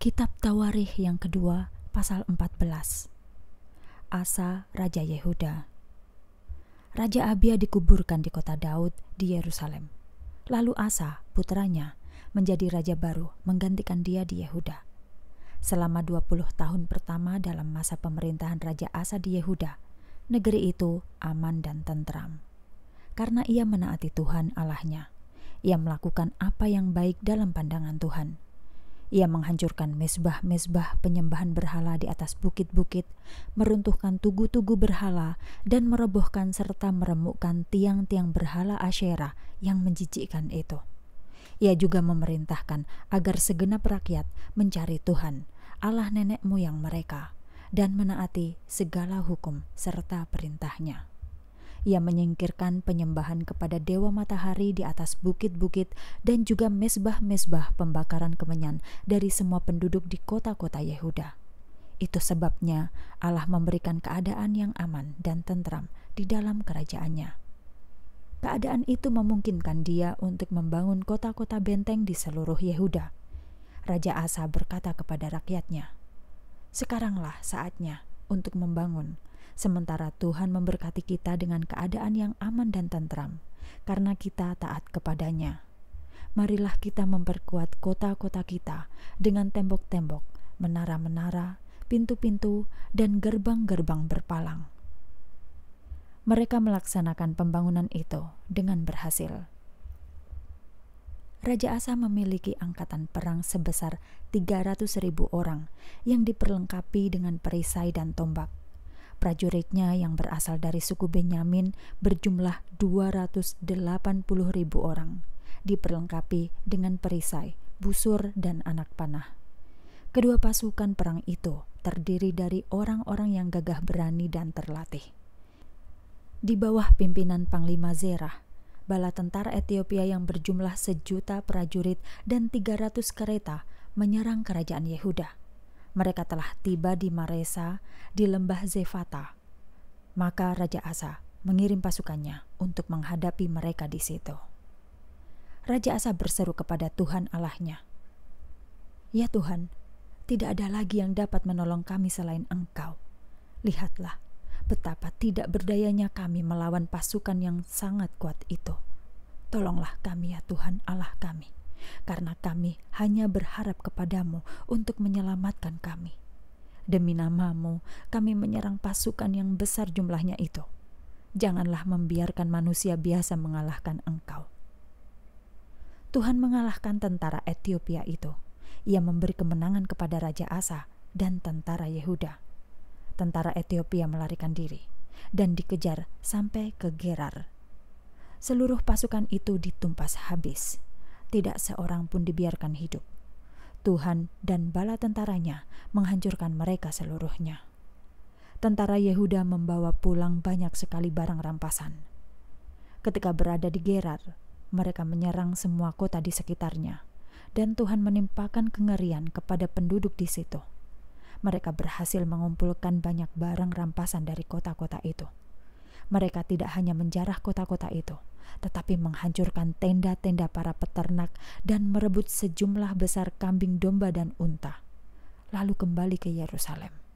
Kitab Tawarih yang kedua, pasal 14. Asa Raja Yehuda. Raja Abia dikuburkan di kota Daud di Yerusalem. Lalu Asa, putranya, menjadi raja baru menggantikan dia di Yehuda. Selama 20 tahun pertama dalam masa pemerintahan Raja Asa di Yehuda, negeri itu aman dan tentram. Karena ia menaati Tuhan Allahnya, ia melakukan apa yang baik dalam pandangan Tuhan ia menghancurkan mesbah-mesbah penyembahan berhala di atas bukit-bukit, meruntuhkan tugu-tugu berhala, dan merobohkan serta meremukkan tiang-tiang berhala Asyera yang menjijikkan itu. Ia juga memerintahkan agar segenap rakyat mencari Tuhan, Allah nenek moyang mereka, dan menaati segala hukum serta perintahnya. Ia menyingkirkan penyembahan kepada dewa matahari di atas bukit-bukit dan juga mesbah-mesbah pembakaran kemenyan dari semua penduduk di kota-kota Yehuda. Itu sebabnya Allah memberikan keadaan yang aman dan tentram di dalam kerajaannya. Keadaan itu memungkinkan dia untuk membangun kota-kota benteng di seluruh Yehuda. Raja Asa berkata kepada rakyatnya, "Sekaranglah saatnya untuk membangun sementara Tuhan memberkati kita dengan keadaan yang aman dan tentram, karena kita taat kepadanya. Marilah kita memperkuat kota-kota kita dengan tembok-tembok, menara-menara, pintu-pintu, dan gerbang-gerbang berpalang. Mereka melaksanakan pembangunan itu dengan berhasil. Raja Asa memiliki angkatan perang sebesar 300.000 orang yang diperlengkapi dengan perisai dan tombak. Prajuritnya yang berasal dari suku Benyamin berjumlah 280 ribu orang, diperlengkapi dengan perisai, busur, dan anak panah. Kedua pasukan perang itu terdiri dari orang-orang yang gagah berani dan terlatih. Di bawah pimpinan Panglima Zerah, bala tentara Ethiopia yang berjumlah sejuta prajurit dan 300 kereta menyerang kerajaan Yehuda mereka telah tiba di Maresa di lembah Zefata. Maka Raja Asa mengirim pasukannya untuk menghadapi mereka di situ. Raja Asa berseru kepada Tuhan Allahnya, "Ya Tuhan, tidak ada lagi yang dapat menolong kami selain Engkau. Lihatlah betapa tidak berdayanya kami melawan pasukan yang sangat kuat itu. Tolonglah kami, ya Tuhan Allah kami." karena kami hanya berharap kepadamu untuk menyelamatkan kami. Demi namamu, kami menyerang pasukan yang besar jumlahnya itu. Janganlah membiarkan manusia biasa mengalahkan engkau. Tuhan mengalahkan tentara Ethiopia itu. Ia memberi kemenangan kepada Raja Asa dan tentara Yehuda. Tentara Ethiopia melarikan diri dan dikejar sampai ke Gerar. Seluruh pasukan itu ditumpas habis. Tidak seorang pun dibiarkan hidup. Tuhan dan bala tentaranya menghancurkan mereka seluruhnya. Tentara Yehuda membawa pulang banyak sekali barang rampasan. Ketika berada di Gerar, mereka menyerang semua kota di sekitarnya, dan Tuhan menimpakan kengerian kepada penduduk di situ. Mereka berhasil mengumpulkan banyak barang rampasan dari kota-kota itu. Mereka tidak hanya menjarah kota-kota itu, tetapi menghancurkan tenda-tenda para peternak dan merebut sejumlah besar kambing domba dan unta, lalu kembali ke Yerusalem.